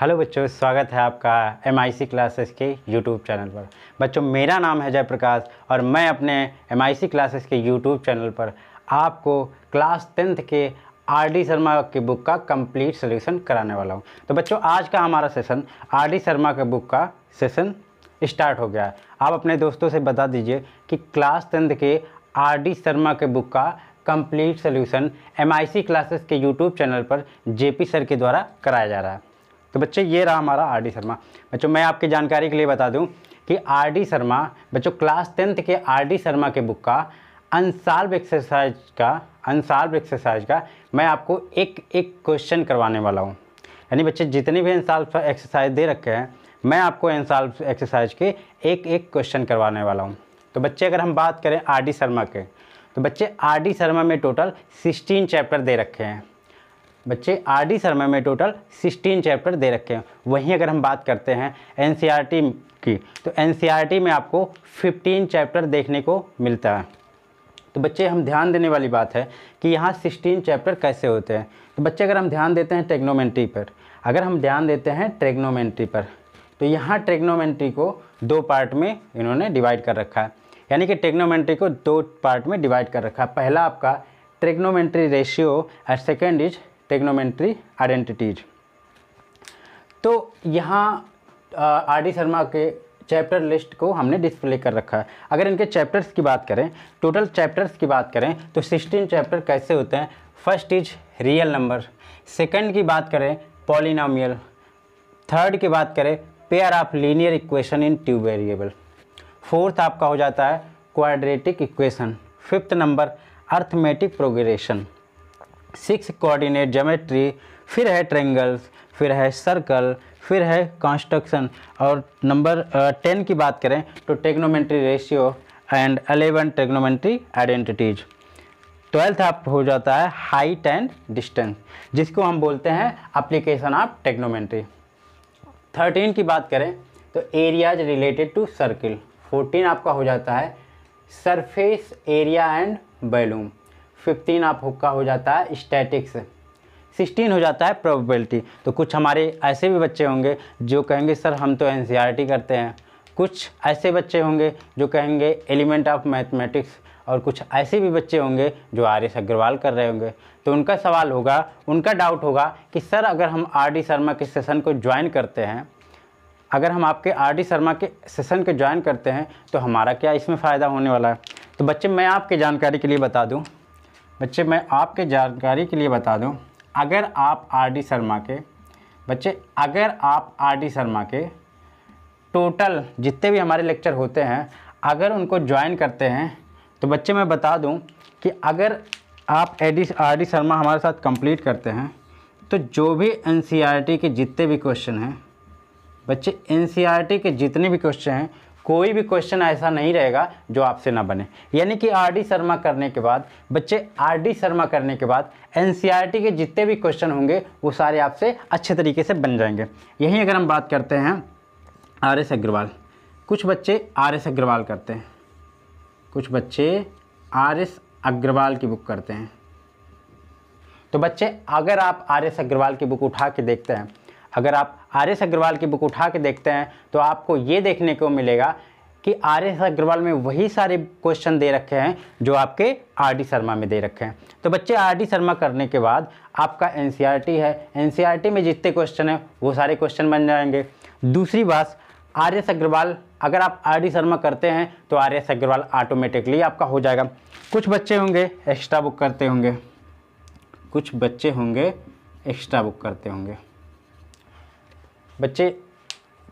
hello बच्चों स्वागत है आपका एम आई सी क्लासेस के यूट्यूब चैनल पर बच्चों मेरा नाम है जयप्रकाश और मैं अपने एम आई सी क्लासेस के यूट्यूब चैनल पर आपको क्लास टेंथ के आर डी शर्मा की बुक का कंप्लीट सोल्यूशन कराने वाला हूं तो बच्चों आज का हमारा सेशन आर डी शर्मा के बुक का सेशन स्टार्ट हो गया है आप अपने दोस्तों से बता दीजिए कि क्लास टेंथ के आर डी शर्मा के बुक का complete solution M I C classes के यूट्यूब चैनल पर जे पी सर के द्वारा कराया जा रहा है तो बच्चे ये रहा हमारा आर डी शर्मा बच्चों मैं आपकी जानकारी के लिए बता दूँ कि आर डी शर्मा बच्चों क्लास टेंथ के आर डी शर्मा के बुक का अनसाल्व एक्सरसाइज का अनसाल्व एक्सरसाइज का मैं आपको एक एक क्वेश्चन करवाने वाला हूँ यानी बच्चे जितने भी अनसाल्व एक्सरसाइज दे रखे हैं मैं आपको अनसाल्व एक्सरसाइज के एक एक क्वेश्चन करवाने वाला हूँ तो बच्चे अगर हम बात करें आर डी शर्मा के तो बच्चे आर डी शर्मा में टोटल सिक्सटीन चैप्टर दे रखे हैं बच्चे आर डी शर्मा में टोटल सिक्सटीन चैप्टर दे रखे हैं वहीं अगर हम बात करते हैं एन की तो एन में आपको फिफ्टीन चैप्टर देखने को मिलता है तो बच्चे हम ध्यान देने वाली बात है कि यहाँ सिक्सटीन चैप्टर कैसे होते हैं तो बच्चे अगर हम ध्यान देते हैं ट्रेग्नोमेंट्री पर अगर हम ध्यान देते हैं ट्रेग्नोमेंट्री पर तो यहाँ ट्रेग्नोमेंट्री को दो पार्ट में इन्होंने डिवाइड कर रखा है यानी कि टेक्नोमेंट्री को दो पार्ट में डिवाइड कर रखा है पहला आपका ट्रेग्नोमेंट्री रेशियो और सेकेंड इज टेक्नोमेंट्री आइडेंटिटीज तो यहाँ आर डी शर्मा के चैप्टर लिस्ट को हमने डिस्प्ले कर रखा है अगर इनके चैप्टर्स की बात करें टोटल चैप्टर्स की बात करें तो सिक्सटीन चैप्टर कैसे होते हैं first is real number second की बात करें पॉलिनामियल थर्ड की बात करें pair of linear equation in two variable fourth आपका हो जाता है quadratic equation fifth number arithmetic progression six coordinate geometry फिर है ट्रेंगल्स फिर है सर्कल फिर है कंस्ट्रक्शन और नंबर टेन की बात करें तो trigonometry ratio and eleven trigonometry identities twelfth आप हो जाता है हाइट एंड डिस्टेंस जिसको हम बोलते हैं अप्लीकेशन ऑफ टेक्नोमेंट्री थर्टीन की बात करें तो areas related to circle fourteen आपका हो जाता है surface area and volume fifteen आप हुक्का हो जाता है स्टैटिक्स सिक्सटीन हो जाता है प्रोबेबिलिटी तो कुछ हमारे ऐसे भी बच्चे होंगे जो कहेंगे सर हम तो एन करते हैं कुछ ऐसे बच्चे होंगे जो कहेंगे एलिमेंट ऑफ मैथमेटिक्स और कुछ ऐसे भी बच्चे होंगे जो आर एस अग्रवाल कर रहे होंगे तो उनका सवाल होगा उनका डाउट होगा कि सर अगर हम आर डी शर्मा के सेशन को ज्वाइन करते हैं अगर हम आपके आर डी शर्मा के सेशन को ज्वाइन करते हैं तो हमारा क्या इसमें फ़ायदा होने वाला है तो बच्चे मैं आपके जानकारी के लिए बता दूँ बच्चे मैं आपके जानकारी के लिए बता दूं अगर आप आर डी शर्मा के बच्चे अगर आप आर डी शर्मा के टोटल जितने भी हमारे लेक्चर होते हैं अगर उनको ज्वाइन करते हैं तो बच्चे मैं बता दूं कि अगर आप एडी आर डी शर्मा हमारे साथ कंप्लीट करते हैं तो जो भी एन e के जितने भी क्वेश्चन हैं बच्चे एन e के जितने भी क्वेश्चन हैं कोई भी क्वेश्चन ऐसा नहीं रहेगा जो आपसे ना बने यानी कि आर डी शर्मा करने के बाद बच्चे आर डी शर्मा करने के बाद एन के जितने भी क्वेश्चन होंगे वो सारे आपसे अच्छे तरीके से बन जाएंगे यहीं अगर हम बात करते हैं आर एस अग्रवाल कुछ बच्चे आर एस अग्रवाल करते हैं कुछ बच्चे आर एस अग्रवाल की बुक करते हैं तो बच्चे अगर आप आर एस अग्रवाल की बुक उठा के देखते हैं अगर आप आर एस अग्रवाल की बुक उठा के देखते हैं तो आपको ये देखने को मिलेगा कि आर एस अग्रवाल में वही सारे क्वेश्चन दे रखे हैं जो आपके आर डी शर्मा में दे रखे हैं तो बच्चे आर डी शर्मा करने के बाद आपका एन सी आर टी है एन सी आर टी में जितने क्वेश्चन हैं वो सारे क्वेश्चन बन जाएंगे दूसरी बात आर एस अग्रवाल अगर आप आर डी शर्मा करते हैं तो आर एस अग्रवाल ऑटोमेटिकली आपका हो जाएगा कुछ बच्चे होंगे एक्स्ट्रा बुक करते होंगे कुछ बच्चे होंगे एक्स्ट्रा बुक करते होंगे बच्चे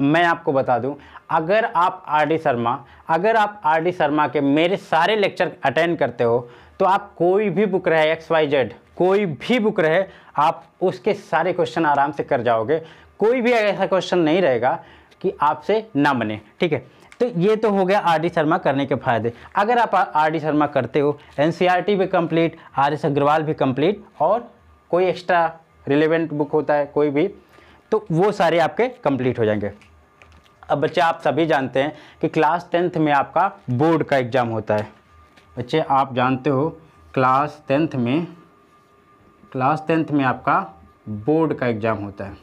मैं आपको बता दूं अगर आप आर डी शर्मा अगर आप आर डी शर्मा के मेरे सारे लेक्चर अटेंड करते हो तो आप कोई भी बुक रहे एक्स वाई जेड कोई भी बुक रहे आप उसके सारे क्वेश्चन आराम से कर जाओगे कोई भी ऐसा क्वेश्चन नहीं रहेगा कि आपसे ना बने ठीक है तो ये तो हो गया आर डी शर्मा करने के फायदे अगर आप आर डी शर्मा करते हो एन सी आर टी भी कंप्लीट आर एस अग्रवाल भी कंप्लीट और कोई एक्स्ट्रा रिलेवेंट बुक होता है कोई भी तो वो सारे आपके कंप्लीट हो जाएंगे अब बच्चे आप सभी जानते हैं कि क्लास टेंथ में आपका बोर्ड का एग्ज़ाम होता है बच्चे आप जानते हो क्लास टेंथ में क्लास टेंथ में आपका बोर्ड का एग्ज़ाम होता है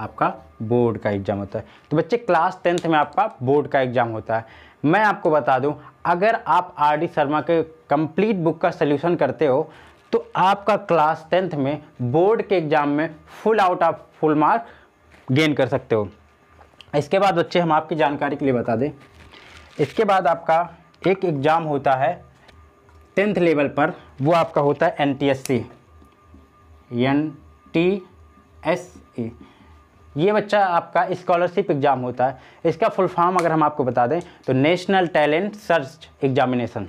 आपका बोर्ड का एग्ज़ाम होता है तो बच्चे क्लास टेंथ में आपका बोर्ड का एग्ज़ाम होता है मैं आपको बता दूं अगर आप आर डी शर्मा के कंप्लीट बुक का सलूशन करते हो तो आपका क्लास टेंथ में बोर्ड के एग्ज़ाम में full out of full mark gain कर सकते हो इसके बाद बच्चे हम आपकी जानकारी के लिए बता दें इसके बाद आपका एक एग्ज़ाम होता है टेंथ लेवल पर वो आपका होता है N T S C N T S A ये बच्चा आपका स्कॉलरशिप एग्ज़ाम होता है इसका फुल फॉर्म अगर हम आपको बता दें तो नेशनल टैलेंट सर्च एग्जामिनेशन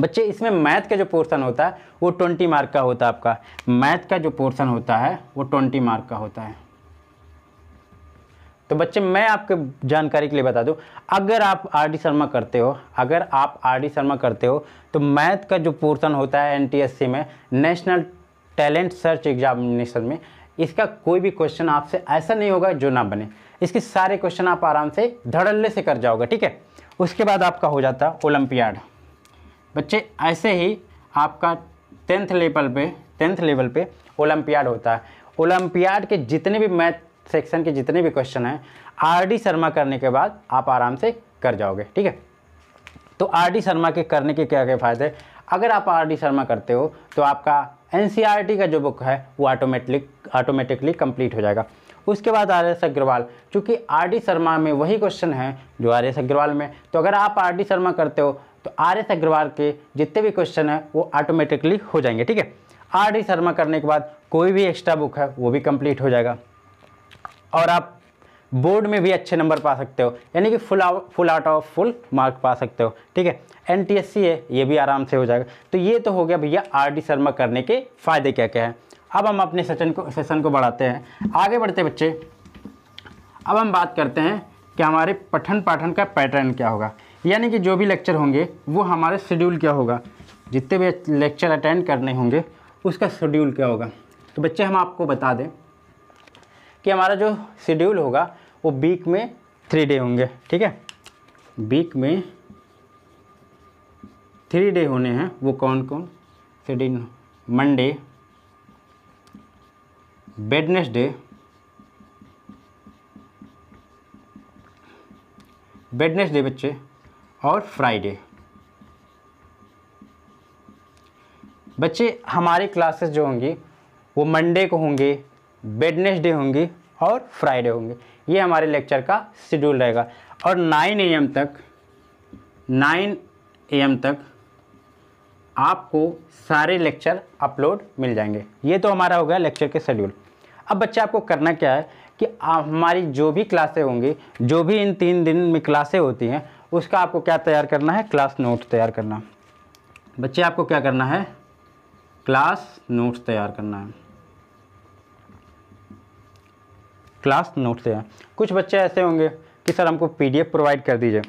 बच्चे इसमें मैथ का जो पोर्शन होता है वो ट्वेंटी मार्क का होता है आपका मैथ का जो पोर्शन होता है वो ट्वेंटी मार्क का होता है तो बच्चे मैं आपके जानकारी के लिए बता दूं अगर आप आर डी शर्मा करते हो अगर आप आर डी शर्मा करते हो तो मैथ का जो पोर्शन होता है एनटीएससी में नेशनल टैलेंट सर्च एग्जामिनेशन में इसका कोई भी क्वेश्चन आपसे ऐसा नहीं होगा जो ना बने इसके सारे क्वेश्चन आप आराम से धड़ल्ले से कर जाओगे ठीक है उसके बाद आपका हो जाता है ओलंपियाड बच्चे ऐसे ही आपका टेंथ लेवल पे टेंथ लेवल पे ओलंपियाड होता है ओलंपियाड के जितने भी मैथ सेक्शन के जितने भी क्वेश्चन हैं आर डी शर्मा करने के बाद आप आराम से कर जाओगे ठीक है तो आर डी शर्मा के करने के क्या क्या फ़ायदे अगर आप आर डी शर्मा करते हो तो आपका एन e का जो बुक है वो ऑटोमेटिक ऑटोमेटिकली कंप्लीट हो जाएगा उसके बाद आर एस अग्रवाल चूँकि आर डी शर्मा में वही क्वेश्चन है जो आर एस अग्रवाल में तो अगर आप आर डी शर्मा करते हो तो आर एस अग्रवाल के जितने भी क्वेश्चन हैं वो ऑटोमेटिकली हो जाएंगे ठीक है आर डी शर्मा करने के बाद कोई भी एक्स्ट्रा बुक है वो भी कंप्लीट हो जाएगा और आप बोर्ड में भी अच्छे नंबर पा सकते हो यानी कि full out, full out of full mark पा सकते हो ठीक है एन है ये भी आराम से हो जाएगा तो ये तो हो गया भैया आर डी शर्मा करने के फ़ायदे क्या क्या हैं अब हम अपने सेशन को सेशन को बढ़ाते हैं आगे बढ़ते बच्चे अब हम बात करते हैं कि हमारे पठन पाठन का पैटर्न क्या होगा यानी कि जो भी लेक्चर होंगे वो हमारे शेड्यूल क्या होगा जितने भी लेक्चर अटेंड करने होंगे उसका शेड्यूल क्या होगा तो बच्चे हम आपको बता दें कि हमारा जो शेड्यूल होगा वो वीक में थ्री डे होंगे ठीक है वीक में थ्री डे होने हैं वो कौन कौन शेड्यूल मंडे वेडनेसडे वेडनेसडे बच्चे और फ्राइडे बच्चे हमारे क्लासेस जो होंगी वो मंडे को होंगे वेडनेसडे होंगी और फ्राइडे होंगे ये हमारे लेक्चर का शेड्यूल रहेगा और 9 एम तक 9 एम तक आपको सारे लेक्चर अपलोड मिल जाएंगे ये तो हमारा हो गया लेक्चर के शेड्यूल अब बच्चे आपको करना क्या है कि हमारी जो भी क्लासें होंगी जो भी इन तीन दिन में क्लासें होती हैं उसका आपको क्या तैयार करना है क्लास नोट तैयार करना बच्चे आपको क्या करना है क्लास नोट्स तैयार करना है क्लास नोट्स तैयार कुछ बच्चे ऐसे होंगे कि सर हमको पीडीएफ प्रोवाइड कर दीजिए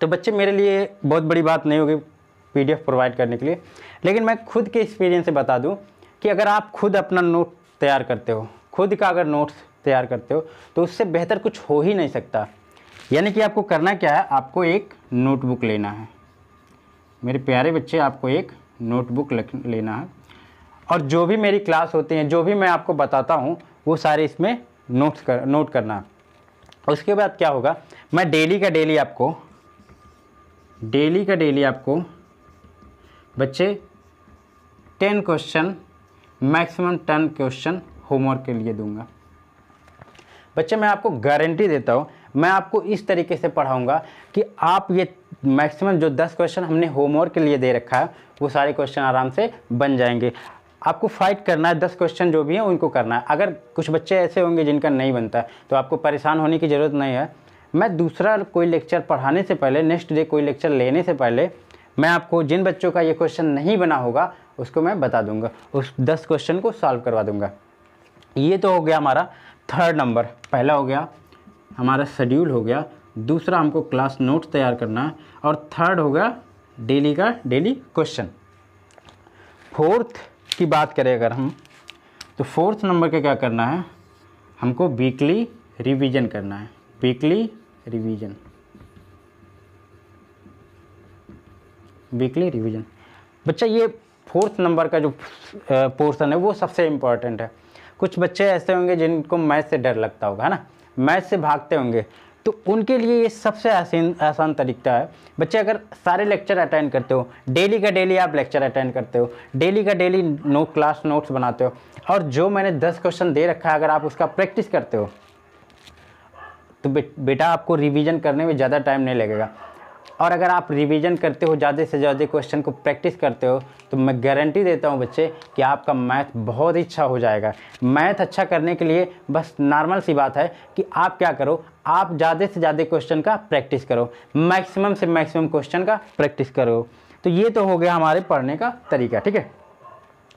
तो बच्चे मेरे लिए बहुत बड़ी बात नहीं होगी पीडीएफ प्रोवाइड करने के लिए लेकिन मैं खुद के एक्सपीरियंस से बता दूं कि अगर आप खुद अपना नोट तैयार करते हो खुद का अगर नोट्स तैयार करते हो तो उससे बेहतर कुछ हो ही नहीं सकता यानी कि आपको करना क्या है आपको एक नोटबुक लेना है मेरे प्यारे बच्चे आपको एक नोटबुक लेना है और जो भी मेरी क्लास होती है जो भी मैं आपको बताता हूँ वो सारे इसमें नोट्स कर नोट करना उसके बाद क्या होगा मैं डेली का डेली आपको डेली का डेली आपको बच्चे ten question maximum ten question homework के लिए दूंगा बच्चे मैं आपको गारंटी देता हूँ मैं आपको इस तरीके से पढ़ाऊँगा कि आप ये मैक्सिमम जो दस क्वेश्चन हमने होमवर्क के लिए दे रखा है वो सारे क्वेश्चन आराम से बन जाएंगे आपको फाइट करना है दस क्वेश्चन जो भी हैं उनको करना है अगर कुछ बच्चे ऐसे होंगे जिनका नहीं बनता है तो आपको परेशान होने की ज़रूरत नहीं है मैं दूसरा कोई लेक्चर पढ़ाने से पहले नेक्स्ट डे कोई लेक्चर लेने से पहले मैं आपको जिन बच्चों का ये क्वेश्चन नहीं बना होगा उसको मैं बता दूंगा उस दस क्वेश्चन को सॉल्व करवा दूंगा ये तो हो गया हमारा थर्ड नंबर पहला हो गया हमारा शेड्यूल हो गया दूसरा हमको क्लास नोट्स तैयार करना है और थर्ड होगा डेली का डेली क्वेश्चन फोर्थ की बात करें अगर हम तो फोर्थ नंबर का क्या करना है हमको वीकली रिवीजन करना है वीकली रिवीजन वीकली रिवीजन बच्चा ये फोर्थ नंबर का जो पोर्शन है वो सबसे इम्पॉर्टेंट है कुछ बच्चे ऐसे होंगे जिनको मैथ से डर लगता होगा है ना मैच से भागते होंगे तो उनके लिए ये सबसे आसान आसान तरीका है बच्चे अगर सारे लेक्चर अटेंड करते हो डेली का डेली आप लेक्चर अटेंड करते हो डेली का डेली नोट क्लास नोट्स बनाते हो और जो मैंने दस क्वेश्चन दे रखा है अगर आप उसका प्रैक्टिस करते हो तो बे, बेटा आपको रिवीजन करने में ज़्यादा टाइम नहीं लगेगा और अगर आप रिवीजन करते हो ज़्यादा से ज़्यादा क्वेश्चन को प्रैक्टिस करते हो तो मैं गारंटी देता हूँ बच्चे कि आपका मैथ बहुत ही अच्छा हो जाएगा मैथ अच्छा करने के लिए बस नॉर्मल सी बात है कि आप क्या करो आप ज़्यादा से ज़्यादा क्वेश्चन का प्रैक्टिस करो मैक्सिमम से मैक्सिमम क्वेश्चन का प्रैक्टिस करो तो ये तो हो गया हमारे पढ़ने का तरीका ठीक है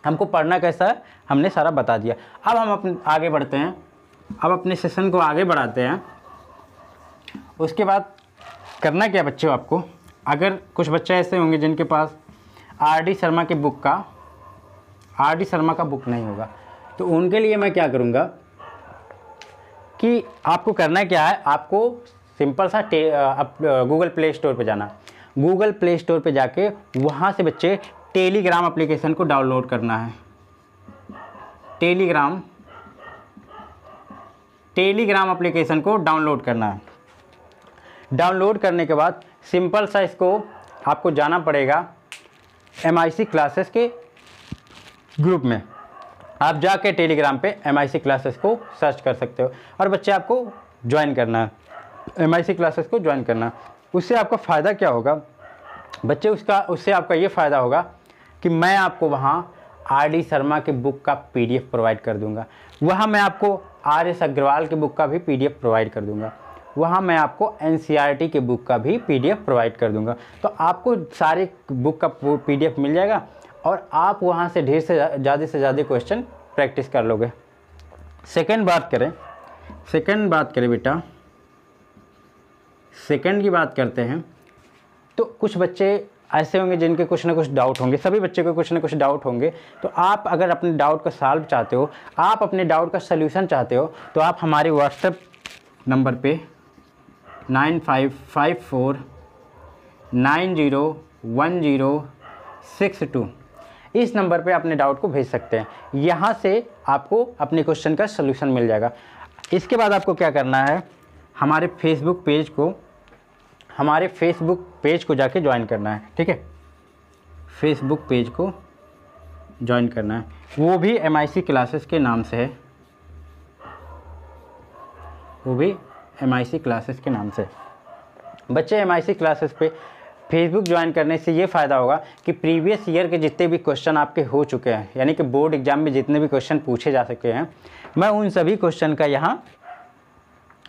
हमको पढ़ना कैसा है हमने सारा बता दिया अब हम अपने आगे बढ़ते हैं अब अपने सेशन को आगे बढ़ाते हैं उसके बाद करना क्या बच्चों आपको अगर कुछ बच्चे ऐसे होंगे जिनके पास आर डी शर्मा की बुक का आर डी शर्मा का बुक नहीं होगा तो उनके लिए मैं क्या करूँगा कि आपको करना क्या है आपको सिंपल सा आप गूगल प्ले स्टोर पर जाना गूगल प्ले स्टोर पर जाके वहाँ से बच्चे टेलीग्राम एप्लीकेशन को डाउनलोड करना है टेलीग्राम टेलीग्राम एप्लीकेशन को डाउनलोड करना है डाउनलोड करने के बाद सिंपल सा इसको आपको जाना पड़ेगा एम क्लासेस के ग्रुप में आप जाके टेलीग्राम पे एम क्लासेस को सर्च कर सकते हो और बच्चे आपको ज्वाइन करना है एम क्लासेस को ज्वाइन करना उससे आपका फ़ायदा क्या होगा बच्चे उसका उससे आपका ये फ़ायदा होगा कि मैं आपको वहाँ आर डी शर्मा की बुक का पीडीएफ प्रोवाइड कर दूंगा वहाँ मैं आपको आर एस अग्रवाल की बुक का भी पीडीएफ प्रोवाइड कर दूंगा वहाँ मैं आपको एन e के बुक का भी पी प्रोवाइड कर दूँगा तो आपको सारे बुक का पी मिल जाएगा और आप वहाँ से ढेर से ज़्यादा से ज़्यादा क्वेश्चन प्रैक्टिस कर लोगे सेकेंड बात करें सेकेंड बात करें बेटा सेकेंड की बात करते हैं तो कुछ बच्चे ऐसे होंगे जिनके कुछ ना कुछ डाउट होंगे सभी बच्चे को कुछ ना कुछ डाउट होंगे तो आप अगर अपने डाउट को सॉल्व चाहते हो आप अपने डाउट का सलूशन चाहते हो तो आप हमारे व्हाट्सएप नंबर पे nine five five four nine zero one zero six two इस नंबर पे अपने डाउट को भेज सकते हैं यहाँ से आपको अपने क्वेश्चन का सलूशन मिल जाएगा इसके बाद आपको क्या करना है हमारे फेसबुक पेज को हमारे फेसबुक पेज को जाके ज्वाइन करना है ठीक है फेसबुक पेज को ज्वाइन करना है वो भी एम क्लासेस के नाम से है वो भी एम क्लासेस के नाम से बच्चे एम क्लासेस पे फेसबुक ज्वाइन करने से ये फ़ायदा होगा कि प्रीवियस ईयर के जितने भी क्वेश्चन आपके हो चुके हैं यानी कि बोर्ड एग्ज़ाम में जितने भी क्वेश्चन पूछे जा सके हैं मैं उन सभी क्वेश्चन का यहाँ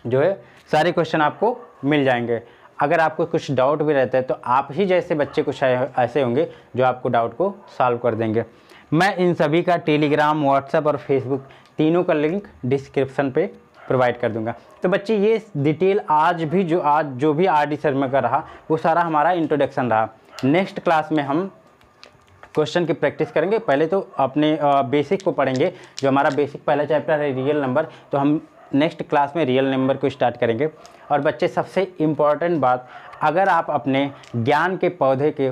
जो है सारे क्वेश्चन आपको मिल जाएंगे अगर आपको कुछ डाउट भी रहता है तो आप ही जैसे बच्चे कुछ ऐसे होंगे जो आपको डाउट को सॉल्व कर देंगे मैं इन सभी का टेलीग्राम व्हाट्सएप और फेसबुक तीनों का लिंक डिस्क्रिप्शन पे प्रोवाइड कर दूंगा तो बच्चे ये डिटेल आज भी जो आज जो भी आर डी शर्मा का रहा वो सारा हमारा इंट्रोडक्शन रहा नेक्स्ट क्लास में हम क्वेश्चन की प्रैक्टिस करेंगे पहले तो अपने बेसिक को पढ़ेंगे जो हमारा बेसिक पहला चैप्टर है रियल नंबर तो हम नेक्स्ट क्लास में रियल नंबर को स्टार्ट करेंगे और बच्चे सबसे इम्पॉर्टेंट बात अगर आप अपने ज्ञान के पौधे के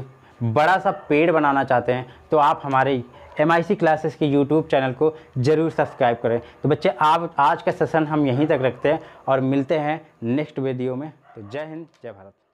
बड़ा सा पेड़ बनाना चाहते हैं तो आप हमारे एम क्लासेस के यूट्यूब चैनल को ज़रूर सब्सक्राइब करें तो बच्चे आप आज का सेशन हम यहीं तक रखते हैं और मिलते हैं नेक्स्ट वीडियो में तो जय हिंद जय भारत